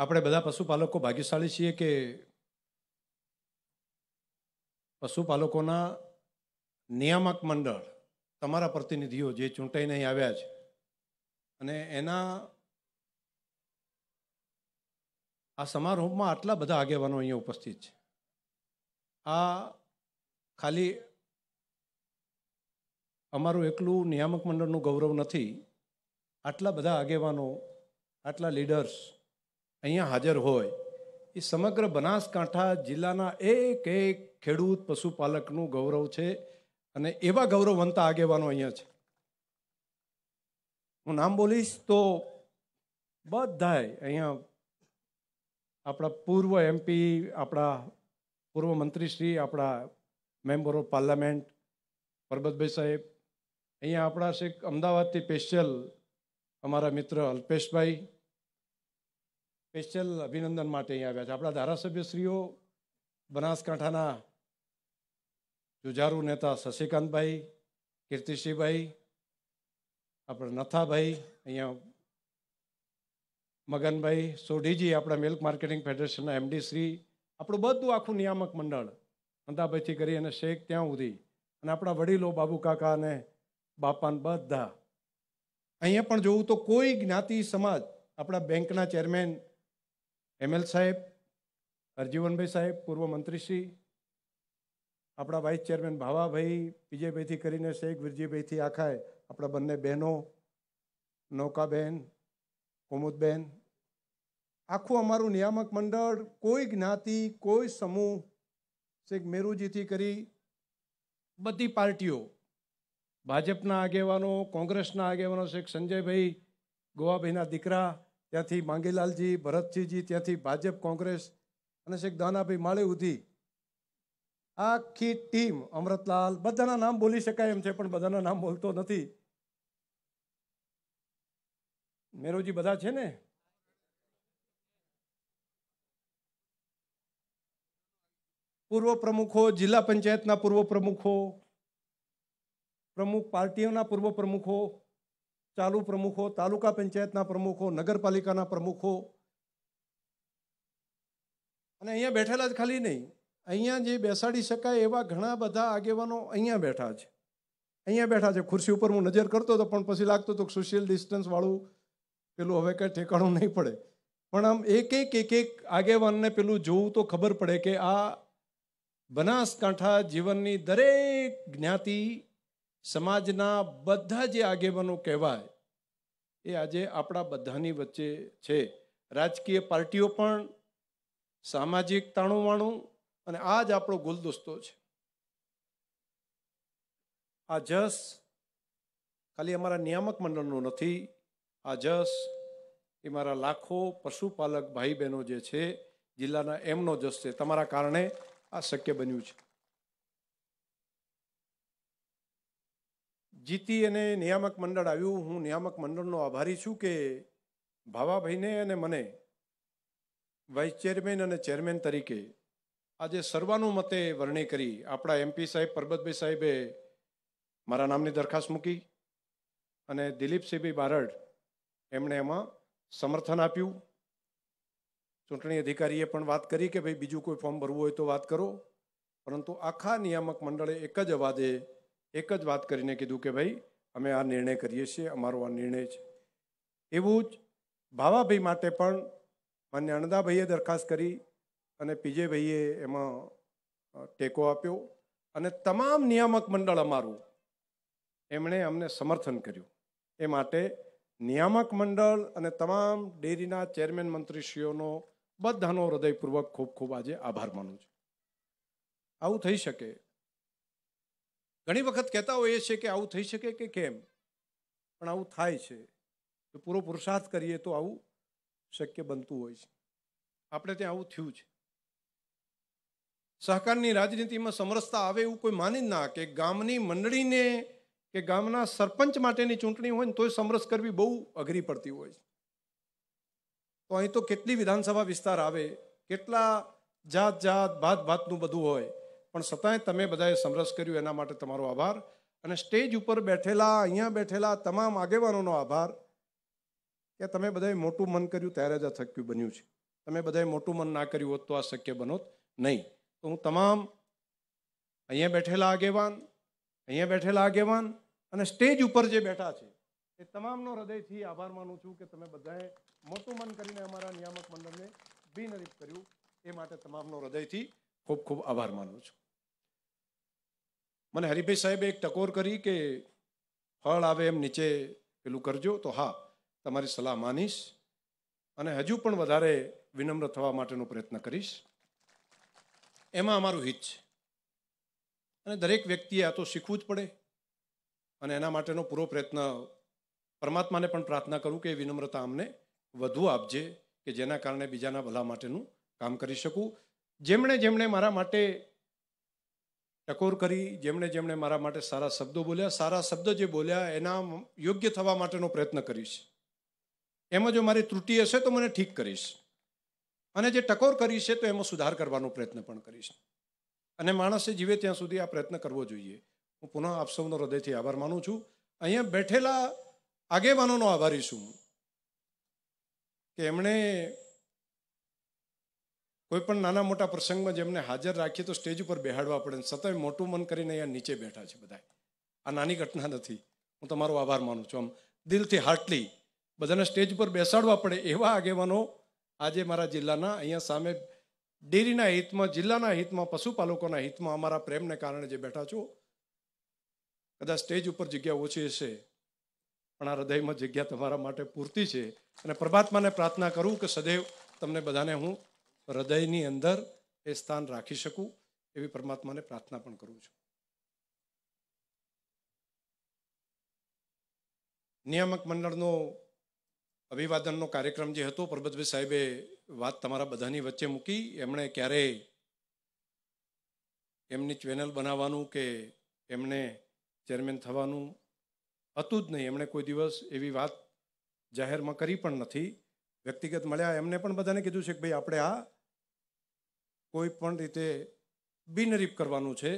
આપણે બધા પશુપાલકો ભાગ્યશાળી છીએ કે પશુપાલકોના નિયામક મંડળ તમારા પ્રતિનિધિઓ જે ચૂંટાઈને અહીં આવ્યા છે અને એના આ સમારોહમાં આટલા બધા આગેવાનો અહીંયા ઉપસ્થિત છે આ ખાલી અમારું એકલું નિયામક મંડળનું ગૌરવ નથી આટલા બધા આગેવાનો આટલા લીડર્સ અહીંયા હાજર હોય એ સમગ્ર બનાસકાંઠા જિલ્લાના એક એક ખેડૂત પશુપાલકનું ગૌરવ છે અને એવા ગૌરવવંતા આગેવાનો અહીંયા છે હું નામ બોલીશ તો બધાય અહીંયા આપણા પૂર્વ એમપી આપણા પૂર્વ મંત્રીશ્રી આપણા મેમ્બર ઓફ પાર્લામેન્ટ પરબતભાઈ સાહેબ અહીંયા આપણા શેખ અમદાવાદથી સ્પેશિયલ અમારા મિત્ર અલ્પેશભાઈ સ્પેશિયલ અભિનંદન માટે અહીં આવ્યા છે આપણા ધારાસભ્યશ્રીઓ બનાસકાંઠાના જુજારુ નેતા શશિકાંતભાઈ કીર્તિસિંહભાઈ આપણા નથાભાઈ અહીંયા મગનભાઈ સોઢીજી આપણા મિલ્ક માર્કેટિંગ ફેડરેશનના શ્રી આપણું બધું આખું નિયામક મંડળ અંધાભાઈથી કરી અને શેખ ત્યાં સુધી અને આપણા વડીલો બાબુ કાકા અને બાપાને બધા અહીંયા પણ જોવું તો કોઈ જ્ઞાતિ સમાજ આપણા બેંકના ચેરમેન એમએલ સાહેબ હરજીવનભાઈ સાહેબ પૂર્વ મંત્રીશ્રી આપણા વાઇસ ચેરમેન ભાવાભાઈ વિજયભાઈથી કરીને શેખ વિરજીભાઈથી આખાય આપણા બંને બહેનો નૌકાબહેન કુમુદબહેન આખું અમારું નિયામક મંડળ કોઈ જ્ઞાતિ કોઈ સમૂહ શેખ મેરુજીથી કરી બધી પાર્ટીઓ ભાજપના આગેવાનો કોંગ્રેસના આગેવાનો શેખ સંજયભાઈ ગોવાભાઈના દીકરા ત્યાંથી માંગીલાલજી ભરતસિંહજી ત્યાંથી ભાજપ કોંગ્રેસ અને શેખ દાનાભાઈ માળી ઉધી આખી ટીમ અમૃતલાલ બધાના નામ બોલી શકાય એમ છે પણ બધાના નામ બોલતો નથી મેરોજી બધા છે ને પૂર્વ પ્રમુખો જિલ્લા પંચાયતના પૂર્વ પ્રમુખો પ્રમુખ પાર્ટીઓના પૂર્વ પ્રમુખો ચાલુ પ્રમુખો તાલુકા પંચાયતના પ્રમુખો નગરપાલિકાના પ્રમુખો અને અહીંયા બેઠેલા જ ખાલી નહીં અહીંયા જે બેસાડી શકાય એવા ઘણા બધા આગેવાનો અહીંયા બેઠા છે અહીંયા બેઠા છે ખુરશી ઉપર હું નજર કરતો હતો પણ પછી લાગતો હતો કે સોશિયલ ડિસ્ટન્સવાળું પેલું હવે કંઈ ઠેકાણું નહીં પડે પણ આમ એક એક એક એક આગેવાનને પેલું જોવું તો ખબર પડે કે આ બનાસકાંઠા જીવનની દરેક જ્ઞાતિ સમાજના બધા જે આગેવાનો કહેવાય એ આજે આપણા બધાની વચ્ચે છે રાજકીય પાર્ટીઓ પણ સામાજિક તાણુવાણું અને આ જ આપણો ગુલદસ્તો છે આ જસ ખાલી અમારા નિયામક મંડળનો નથી આ જસ એ મારા લાખો પશુપાલક ભાઈ બહેનો જે છે જિલ્લાના એમનો જસ છે તમારા કારણે આ શક્ય બન્યું છે જીતી અને નિયામક મંડળ આવ્યું હું નિયામક મંડળનો આભારી છું કે ભાવાભાઈને અને મને વાઇસ ચેરમેન અને ચેરમેન તરીકે આજે સર્વાનુમતે વરણી કરી આપણા એમપી સાહેબ પરબતભાઈ સાહેબે મારા નામની દરખાસ્ત મૂકી અને દિલીપસિંહભાઈ બારડ એમણે એમાં સમર્થન આપ્યું ચૂંટણી અધિકારીએ પણ વાત કરી કે ભાઈ બીજું કોઈ ફોર્મ ભરવું હોય તો વાત કરો પરંતુ આખા નિયામક મંડળે એક જ અવાજે એક જ વાત કરીને કીધું કે ભાઈ અમે આ નિર્ણય કરીએ છીએ અમારો આ નિર્ણય છે એવું જ ભાવાભાઈ માટે પણ માન્ય અણદાભાઈએ દરખાસ્ત કરી અને પીજેભાઈએ એમાં ટેકો આપ્યો અને તમામ નિયામક મંડળ અમારું એમણે અમને સમર્થન કર્યું એ માટે નિયામક મંડળ અને તમામ ડેરીના ચેરમેન મંત્રીશ્રીઓનો બધાનો હૃદયપૂર્વક ખૂબ ખૂબ આજે આભાર માનું છું આવું થઈ શકે ઘણી વખત કહેતા હોઈએ છે કે આવું થઈ શકે કે કેમ પણ આવું થાય છે તો પૂરો પુરુષાર્થ કરીએ તો આવું શક્ય બનતું હોય છે આપણે ત્યાં આવું થયું છે સહકારની રાજનીતિમાં સમરસતા આવે એવું કોઈ માની જ ના કે ગામની મંડળીને કે ગામના સરપંચ માટેની ચૂંટણી હોય ને તોય સમરસ કરવી બહુ અઘરી પડતી હોય છે તો અહીં તો કેટલી વિધાનસભા વિસ્તાર આવે કેટલા જાત જાત ભાત ભાતનું બધું હોય પણ છતાંય તમે બધાએ સમરસ કર્યું એના માટે તમારો આભાર અને સ્ટેજ ઉપર બેઠેલા અહીંયા બેઠેલા તમામ આગેવાનોનો આભાર કે તમે બધાએ મોટું મન કર્યું ત્યારે જ આ શક્ય બન્યું છે તમે બધાએ મોટું મન ના કર્યું હોત તો આ શક્ય બનોત નહીં તો હું તમામ અહીંયા બેઠેલા આગેવાન અહીંયા બેઠેલા આગેવાન અને સ્ટેજ ઉપર જે બેઠા છે એ તમામનો હૃદયથી આભાર માનું છું કે તમે બધાએ મોટું મન કરીને અમારા નિયામક મંડળને બિનહરીફ કર્યું એ માટે તમામનો હૃદયથી ખૂબ ખૂબ આભાર માનું છું મને હરિભાઈ સાહેબે એક ટકોર કરી કે ફળ આવે એમ નીચે પેલું કરજો તો હા તમારી સલાહ માનીશ અને હજુ પણ વધારે વિનમ્ર થવા માટેનો પ્રયત્ન કરીશ એમાં અમારું હિત છે અને દરેક વ્યક્તિએ આ તો શીખવું જ પડે અને એના માટેનો પૂરો પ્રયત્ન પરમાત્માને પણ પ્રાર્થના કરું કે વિનમ્રતા અમને વધુ આપજે કે જેના કારણે બીજાના ભલા માટેનું કામ કરી શકું જેમણે જેમણે મારા માટે ટકોર કરી જેમણે જેમણે મારા માટે સારા શબ્દો બોલ્યા સારા શબ્દ જે બોલ્યા એના યોગ્ય થવા માટેનો પ્રયત્ન કરીશ એમાં જો મારી ત્રુટિ હશે તો મને ઠીક કરીશ અને જે ટકોર કરી છે તો એમાં સુધાર કરવાનો પ્રયત્ન પણ કરીશ અને માણસે જીવે ત્યાં સુધી આ પ્રયત્ન કરવો જોઈએ હું પુનઃ આપ સૌનો હૃદયથી આભાર માનું છું અહીંયા બેઠેલા આગેવાનોનો આભારી છું કે એમણે કોઈ પણ નાના મોટા પ્રસંગમાં જેમને હાજર રાખીએ તો સ્ટેજ ઉપર બેહાડવા પડે છતાંય મોટું મન કરીને અહીંયા નીચે બેઠા છે બધા આ નાની ઘટના નથી હું તમારો આભાર માનું છું આમ દિલથી હાર્ટલી બધાને સ્ટેજ ઉપર બેસાડવા પડે એવા આગેવાનો આજે મારા જિલ્લાના અહીંયા સામે ડેરીના હિતમાં જિલ્લાના હિતમાં પશુપાલકોના હિતમાં અમારા પ્રેમને કારણે જે બેઠા છો કદાચ સ્ટેજ ઉપર જગ્યા ઓછી હશે પણ આ હૃદયમાં જગ્યા તમારા માટે પૂરતી છે અને પ્રભાત્માને પ્રાર્થના કરું કે સદૈવ તમને બધાને હું હૃદયની અંદર એ સ્થાન રાખી શકું એવી પરમાત્માને પ્રાર્થના પણ કરું છું નિયામક મંડળનો અભિવાદનનો કાર્યક્રમ જે હતો પરબતભાઈ સાહેબે વાત તમારા બધાની વચ્ચે મૂકી એમણે ક્યારે એમની ચેનલ બનાવવાનું કે એમણે ચેરમેન થવાનું હતું જ નહીં એમણે કોઈ દિવસ એવી વાત જાહેરમાં કરી પણ નથી વ્યક્તિગત મળ્યા એમને પણ બધાને કીધું છે કે ભાઈ આપણે આ કોઈ પણ રીતે બિનરીપ કરવાનું છે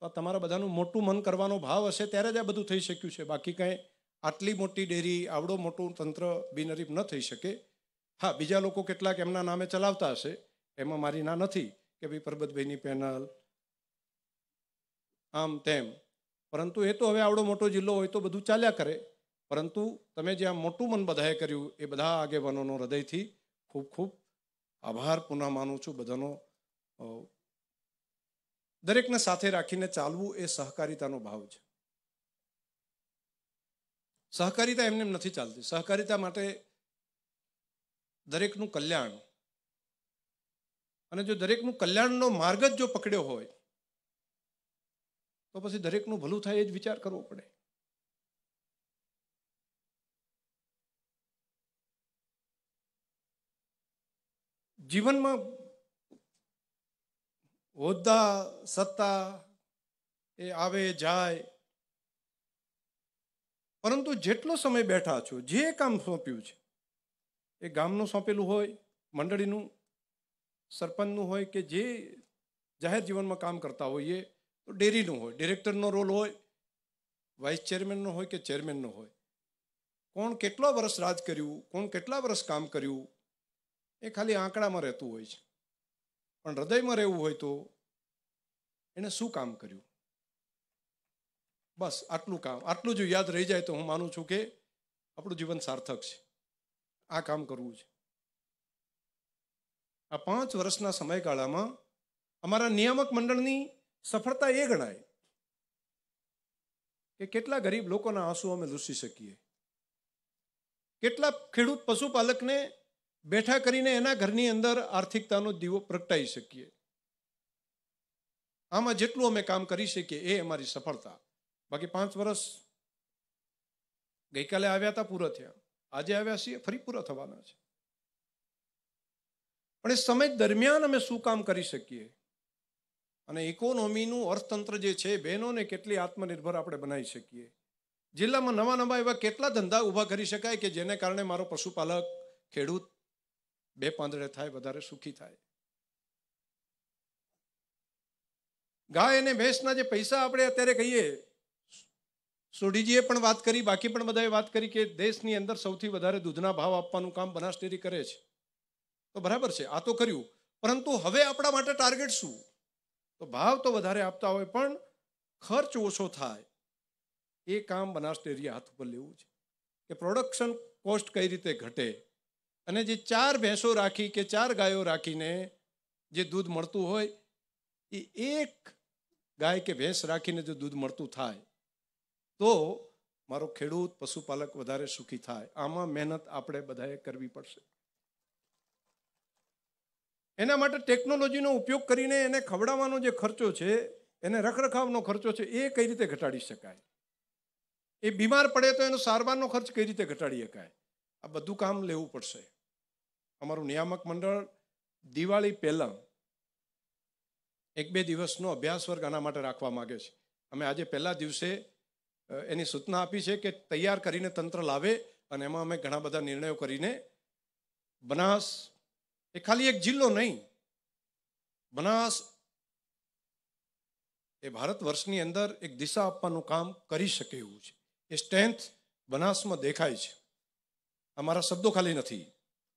તો તમારા બધાનું મોટું મન કરવાનો ભાવ હશે ત્યારે જ આ બધું થઈ શક્યું છે બાકી કંઈ આટલી મોટી ડેરી આવડો મોટું તંત્ર બિનરીપ ન થઈ શકે હા બીજા લોકો કેટલાક એમના નામે ચલાવતા હશે એમાં મારી ના નથી કે ભાઈ પરબતભાઈની પેનલ આમ તેમ પરંતુ એ તો હવે આવડો મોટો જિલ્લો હોય તો બધું ચાલ્યા કરે પરંતુ તમે જ્યાં મોટું મન બધાએ કર્યું એ બધા આગેવાનોનો હૃદયથી ખૂબ ખૂબ આભાર પુનઃ માનું છું બધાનો દરેકને સાથે રાખીને ચાલવું એ સહકારિતાનો ભાવ છે સહકારિતા એમને નથી ચાલતી સહકારિતા માટે દરેકનું કલ્યાણ અને જો દરેકનું કલ્યાણનો માર્ગ જ જો પકડ્યો હોય તો પછી દરેકનું ભલું થાય એ જ વિચાર કરવો પડે જીવનમાં હોદ્દા સત્તા એ આવે જાય પરંતુ જેટલો સમય બેઠા છો જે કામ સોંપ્યું છે એ ગામનું સોંપેલું હોય મંડળીનું સરપંચનું હોય કે જે જાહેર જીવનમાં કામ કરતા હોઈએ તો ડેરીનું હોય ડિરેક્ટરનો રોલ હોય વાઇસ ચેરમેનનો હોય કે ચેરમેનનો હોય કોણ કેટલા વર્ષ રાજ કર્યું કોણ કેટલા વર્ષ કામ કર્યું એ ખાલી આંકડામાં રહેતું હોય છે પણ હૃદયમાં રહેવું હોય તો એણે શું કામ કર્યું બસ આટલું કામ આટલું જો યાદ રહી જાય તો હું માનું છું કે આપણું જીવન સાર્થક છે આ કામ કરવું છે આ પાંચ વર્ષના સમયગાળામાં અમારા નિયામક મંડળની સફળતા એ ગણાય કે કેટલા ગરીબ લોકોના આંસુ અમે લૂસી શકીએ કેટલા ખેડૂત પશુપાલકને બેઠા કરીને એના ઘરની અંદર આર્થિકતાનો દીવો પ્રગટાવી શકીએ આમાં જેટલું અમે કામ કરી શકીએ એ અમારી સફળતા બાકી પાંચ વર્ષ ગઈકાલે આવ્યા હતા પૂરા થયા આજે આવ્યા છીએ ફરી પૂરા થવાના છે પણ એ સમય દરમિયાન અમે શું કામ કરી શકીએ અને ઇકોનોમીનું અર્થતંત્ર જે છે બહેનોને કેટલી આત્મનિર્ભર આપણે બનાવી શકીએ જિલ્લામાં નવા નવા એવા કેટલા ધંધા ઊભા કરી શકાય કે જેને કારણે મારો પશુપાલક ખેડૂત બે પાંદડે થાય વધારે સુખી થાય ગાય અને ભેંસના જે પૈસા આપણે અત્યારે કહીએ સોઢીજીએ પણ વાત કરી બાકી પણ બધાએ વાત કરી કે દેશની અંદર સૌથી વધારે દૂધના ભાવ આપવાનું કામ બનાસ ડેરી કરે છે તો બરાબર છે આ તો કર્યું પરંતુ હવે આપણા માટે ટાર્ગેટ શું તો ભાવ તો વધારે આપતા હોય પણ ખર્ચ ઓછો થાય એ કામ બનાસ હાથ ઉપર લેવું છે કે પ્રોડક્શન કોસ્ટ કઈ રીતે ઘટે અને જે ચાર ભેંસો રાખી કે ચાર ગાયો રાખીને જે દૂધ મળતું હોય એ એક ગાય કે ભેંસ રાખીને જો દૂધ મળતું થાય તો મારો ખેડૂત પશુપાલક વધારે સુખી થાય આમાં મહેનત આપણે બધાએ કરવી પડશે એના માટે ટેકનોલોજીનો ઉપયોગ કરીને એને ખવડાવવાનો જે ખર્ચો છે એને રખરખાવનો ખર્ચો છે એ કઈ રીતે ઘટાડી શકાય એ બીમાર પડે તો એનો સારવારનો ખર્ચ કઈ રીતે ઘટાડી શકાય આ બધું કામ લેવું પડશે અમારું નિયામક મંડળ દિવાળી પહેલાં એક બે દિવસનો અભ્યાસ વર્ગ આના માટે રાખવા માગે છે અમે આજે પહેલા દિવસે એની સૂચના આપી છે કે તૈયાર કરીને તંત્ર લાવે અને એમાં અમે ઘણા બધા નિર્ણયો કરીને બનાસ એ ખાલી એક જિલ્લો નહીં બનાસ એ ભારત વર્ષની અંદર એક દિશા આપવાનું કામ કરી શકે એવું છે એ સ્ટ્રેન્થ બનાસમાં દેખાય છે આ મારા શબ્દો ખાલી નથી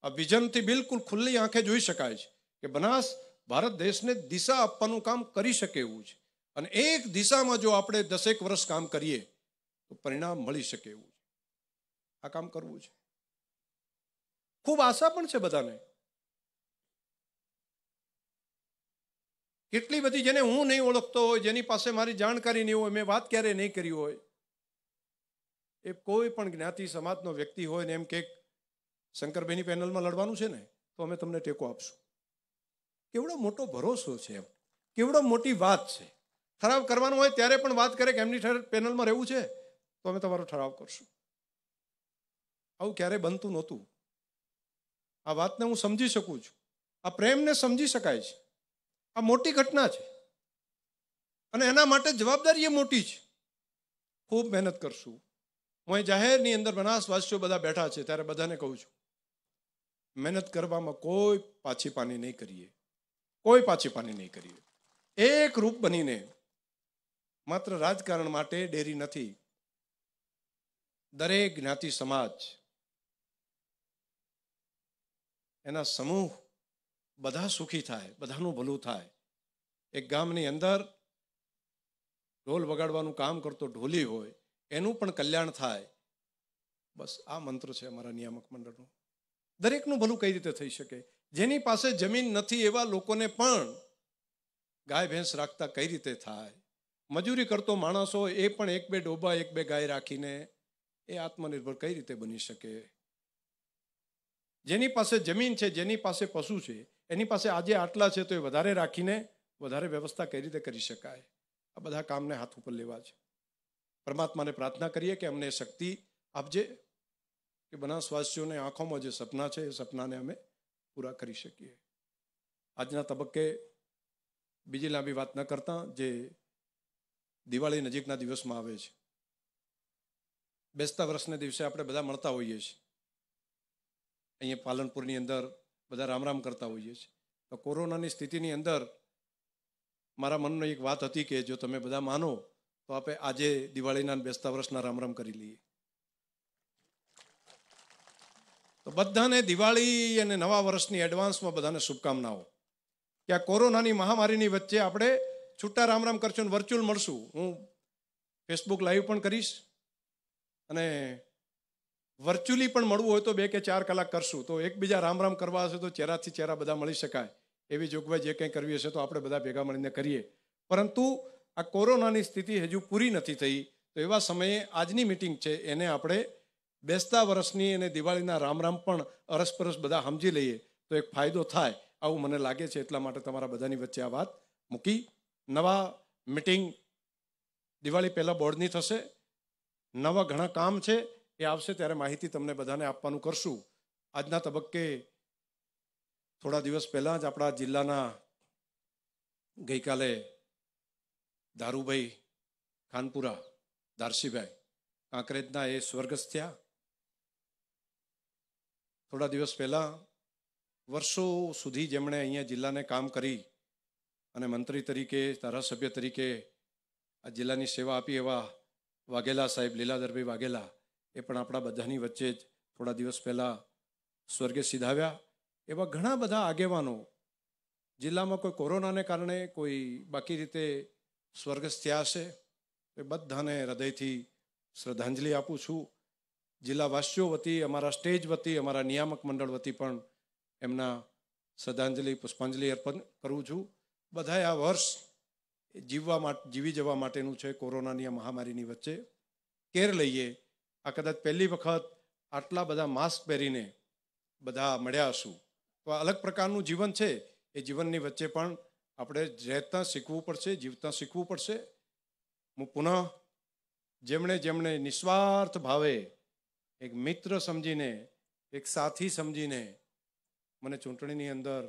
આ વિઝનથી બિલકુલ ખુલ્લી આંખે જોઈ શકાય છે કે બનાસ ભારત દેશને દિશા આપવાનું કામ કરી શકે એવું છે અને એક દિશામાં જો આપણે દસેક વર્ષ કામ કરીએ તો પરિણામ મળી શકે એવું છે આ કામ કરવું છે ખૂબ આશા પણ છે બધાને કેટલી બધી જેને હું નહીં ઓળખતો હોય જેની પાસે મારી જાણકારી નહીં હોય મેં વાત ક્યારેય નહીં કરી હોય એ કોઈ પણ જ્ઞાતિ સમાજનો વ્યક્તિ હોય ને એમ કે શંકરભાઈની પેનલમાં લડવાનું છે ને તો અમે તમને ટેકો આપશું કેવડો મોટો ભરોસો છે એમ કેવડો મોટી વાત છે ઠરાવ કરવાનો હોય ત્યારે પણ વાત કરે કે એમની પેનલમાં રહેવું છે તો અમે તમારો ઠરાવ કરશું આવું ક્યારેય બનતું નહોતું આ વાતને હું સમજી શકું છું આ પ્રેમને સમજી શકાય છે આ મોટી ઘટના છે અને એના માટે જવાબદારી એ મોટી છે ખૂબ મહેનત કરશું હું અહીં જાહેરની અંદર બનાસવાસીઓ બધા બેઠા છે ત્યારે બધાને કહું છું મહેનત કરવામાં કોઈ પાછી પાની નહીં કરીએ કોઈ પાછી પાની નહીં કરીએ એક રૂપ બનીને માત્ર રાજકારણ માટે ડેરી નથી દરેક જ્ઞાતિ સમાજ એના સમૂહ બધા સુખી થાય બધાનું ભલું થાય એક ગામની અંદર ઢોલ વગાડવાનું કામ કરતો ઢોલી હોય એનું પણ કલ્યાણ થાય બસ આ મંત્ર છે અમારા નિયામક મંડળનો દરેકનું ભલું કઈ રીતે થઈ શકે જેની પાસે જમીન નથી એવા લોકોને પણ ગાય ભેંસ રાખતા કઈ રીતે થાય મજૂરી કરતો માણસો એ પણ એક બે ડોબા એક બે ગાય રાખીને એ આત્મનિર્ભર કઈ રીતે બની શકે જેની પાસે જમીન છે જેની પાસે પશુ છે એની પાસે આજે આટલા છે તો એ વધારે રાખીને વધારે વ્યવસ્થા કઈ રીતે કરી શકાય આ બધા કામને હાથ ઉપર લેવા છે પરમાત્માને પ્રાર્થના કરીએ કે અમને શક્તિ આપજે કે બનાસવાસીઓને આંખોમાં જે સપના છે એ સપનાને અમે પૂરા કરી શકીએ આજના તબક્કે બીજી લાંબી વાત ન કરતાં જે દિવાળી નજીકના દિવસમાં આવે છે બેસતા વર્ષને દિવસે આપણે બધા મળતા હોઈએ છીએ અહીંયા પાલનપુરની અંદર બધા રામ રામ કરતા હોઈએ છીએ તો કોરોનાની સ્થિતિની અંદર મારા મનનો એક વાત હતી કે જો તમે બધા માનો તો આપણે આજે દિવાળીના બેસતા વર્ષના રામ રામ કરી લઈએ તો બધાને દિવાળી અને નવા વર્ષની એડવાન્સમાં બધાને શુભકામનાઓ કે આ કોરોનાની મહામારીની વચ્ચે આપણે છૂટા રામ રામ કરશું વર્ચ્યુઅલ મળશું હું ફેસબુક લાઈવ પણ કરીશ અને વર્ચ્યુઅલી પણ મળવું હોય તો બે કે ચાર કલાક કરશું તો એકબીજા રામ રામ કરવા હશે તો ચહેરાથી ચહેરા બધા મળી શકાય એવી જોગવાઈ જે કંઈ કરવી હશે તો આપણે બધા ભેગા મળીને કરીએ પરંતુ આ કોરોનાની સ્થિતિ હજુ પૂરી નથી થઈ તો એવા સમયે આજની મિટિંગ છે એને આપણે બેસતા વર્ષની અને દિવાળીના રામ રામ પણ અરસપરસ બધા સમજી લઈએ તો એક ફાયદો થાય આવું મને લાગે છે એટલા માટે તમારા બધાની વચ્ચે આ વાત મૂકી નવા મિટિંગ દિવાળી પહેલાં બોર્ડની થશે નવા ઘણા કામ છે એ આવશે ત્યારે માહિતી તમને બધાને આપવાનું કરશું આજના તબક્કે થોડા દિવસ પહેલાં જ આપણા જિલ્લાના ગઈકાલે દારૂભાઈ ખાનપુરા દારસીભાઈ કાંકરેજના એ સ્વર્ગસ્થ થયા થોડા દિવસ પહેલાં વર્ષો સુધી જેમણે અહીંયા જિલ્લાને કામ કરી અને મંત્રી તરીકે ધારાસભ્ય તરીકે આ જિલ્લાની સેવા આપી એવા વાઘેલા સાહેબ લીલાધરભાઈ વાઘેલા એ પણ આપણા બધાની વચ્ચે જ થોડા દિવસ પહેલાં સ્વર્ગે સીધાવ્યા એવા ઘણા બધા આગેવાનો જિલ્લામાં કોઈ કોરોનાને કારણે કોઈ બાકી રીતે સ્વર્ગસ્થ થયા છે એ બધાને હૃદયથી શ્રદ્ધાંજલિ આપું છું જિલ્લાવાસીઓ વતી અમારા સ્ટેજ વતી અમારા નિયામક મંડળ વતી પણ એમના શ્રદ્ધાંજલિ પુષ્પાંજલિ અર્પણ કરું છું બધાએ આ વર્ષ જીવવા માટે જીવી જવા માટેનું છે કોરોનાની આ મહામારીની વચ્ચે કેર લઈએ આ કદાચ પહેલી વખત આટલા બધા માસ્ક પહેરીને બધા મળ્યા હશું તો આ અલગ પ્રકારનું જીવન છે એ જીવનની વચ્ચે પણ આપણે રહેતાં શીખવું પડશે જીવતા શીખવું પડશે હું પુનઃ જેમણે જેમણે નિસ્વાર્થ ભાવે એક મિત્ર સમજીને એક સાથી સમજીને મને ચૂંટણીની અંદર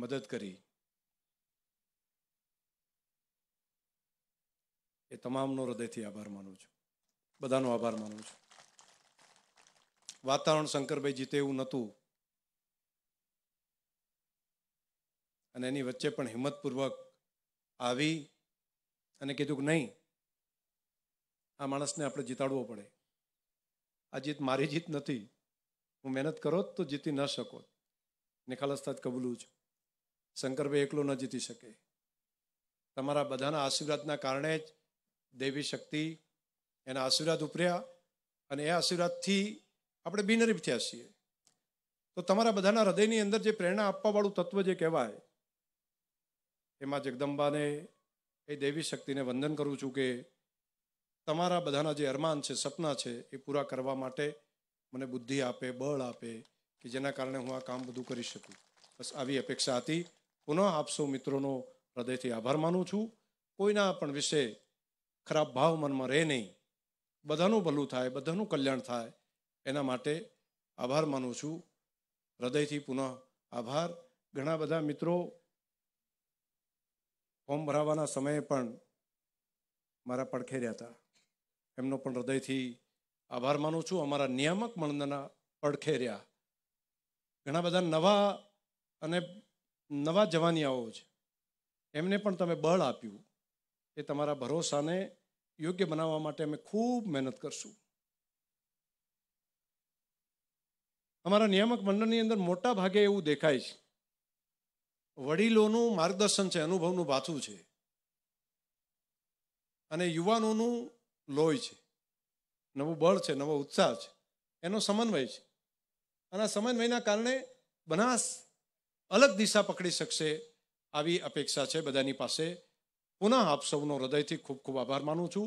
મદદ કરી એ તમામનો હૃદયથી આભાર માનું છું બધાનો આભાર માનું છું વાતાવરણ શંકરભાઈ જીતે એવું નહોતું અને એની વચ્ચે પણ હિંમતપૂર્વક આવી અને કીધું કે નહીં આ માણસને આપણે જીતાડવો પડે આ જીત મારી જીત નથી હું મહેનત કરો તો જીતી ન શકો નિખાલસતા જ કબૂલું છું શંકરભાઈ એકલો ન જીતી શકે તમારા બધાના આશીર્વાદના કારણે જ દેવી શક્તિ એના આશીર્વાદ ઉપર્યા અને એ આશીર્વાદથી આપણે બિનરીફ થયા છીએ તો તમારા બધાના હૃદયની અંદર જે પ્રેરણા આપવાવાળું તત્વ જે કહેવાય એમાં જગદંબાને એ દેવી શક્તિને વંદન કરું છું કે તમારા બધાના જે અરમાન છે સપના છે એ પૂરા કરવા માટે મને બુદ્ધિ આપે બળ આપે કે જેના કારણે હું આ કામ બધું કરી શકું બસ આવી અપેક્ષા હતી પુનઃ આપ મિત્રોનો હૃદયથી આભાર માનું છું કોઈના પણ વિશે ખરાબ ભાવ મનમાં રહે નહીં બધાનું ભલું થાય બધાનું કલ્યાણ થાય એના માટે આભાર માનું છું હૃદયથી પુનઃ આભાર ઘણા બધા મિત્રો ફોર્મ ભરાવાના સમયે પણ મારા પડખેર્યા હતા એમનો પણ હૃદયથી આભાર માનું છું અમારા નિયામક મંડળના પડખેર્યા ઘણા બધા નવા અને નવા જવાનિયાઓ છે એમને પણ તમે બળ આપ્યું એ તમારા ભરોસાને યોગ્ય બનાવવા માટે અમે ખૂબ મહેનત કરશું અમારા નિયામક મંડળની અંદર મોટા ભાગે એવું દેખાય છે વડીલોનું માર્ગદર્શન છે અનુભવનું ભાથું છે અને યુવાનોનું લોહી છે નવું બળ છે નવો ઉત્સાહ છે એનો સમન્વય છે અને સમન્વયના કારણે બનાસ અલગ દિશા પકડી શકશે આવી અપેક્ષા છે બધાની પાસે પુનઃ આપ સૌનો હૃદયથી ખૂબ ખૂબ આભાર માનું છું